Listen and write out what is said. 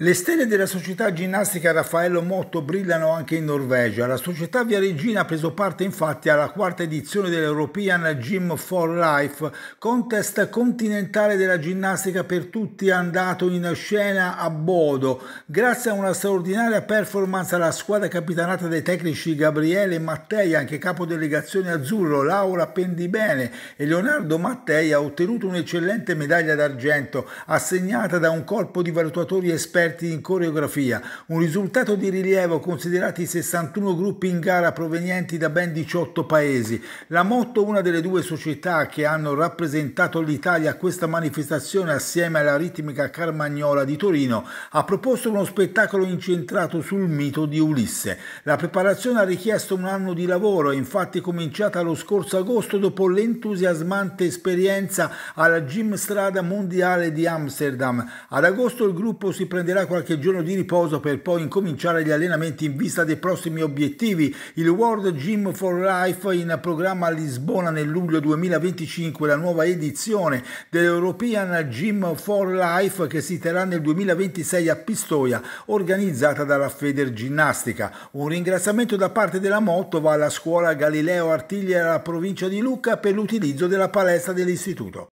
Le stelle della società ginnastica Raffaello Motto brillano anche in Norvegia. La società Via Regina ha preso parte infatti alla quarta edizione dell'European Gym for Life, contest continentale della ginnastica per tutti andato in scena a Bodo. Grazie a una straordinaria performance la squadra capitanata dai tecnici Gabriele Mattei, anche capo delegazione azzurro, Laura Pendibene e Leonardo Mattei ha ottenuto un'eccellente medaglia d'argento assegnata da un corpo di valutatori esperti esperti in coreografia, un risultato di rilievo considerati 61 gruppi in gara provenienti da ben 18 paesi. La Motto, una delle due società che hanno rappresentato l'Italia a questa manifestazione assieme alla ritmica Carmagnola di Torino, ha proposto uno spettacolo incentrato sul mito di Ulisse. La preparazione ha richiesto un anno di lavoro, infatti cominciata lo scorso agosto dopo l'entusiasmante esperienza alla Gymstrada Mondiale di Amsterdam. Ad agosto il gruppo si prenderà prenderà qualche giorno di riposo per poi incominciare gli allenamenti in vista dei prossimi obiettivi. Il World Gym for Life in programma a Lisbona nel luglio 2025, la nuova edizione dell'European Gym for Life che si terrà nel 2026 a Pistoia, organizzata dalla Feder Ginnastica. Un ringraziamento da parte della Motto va alla scuola Galileo Artiglia alla provincia di Lucca per l'utilizzo della palestra dell'istituto.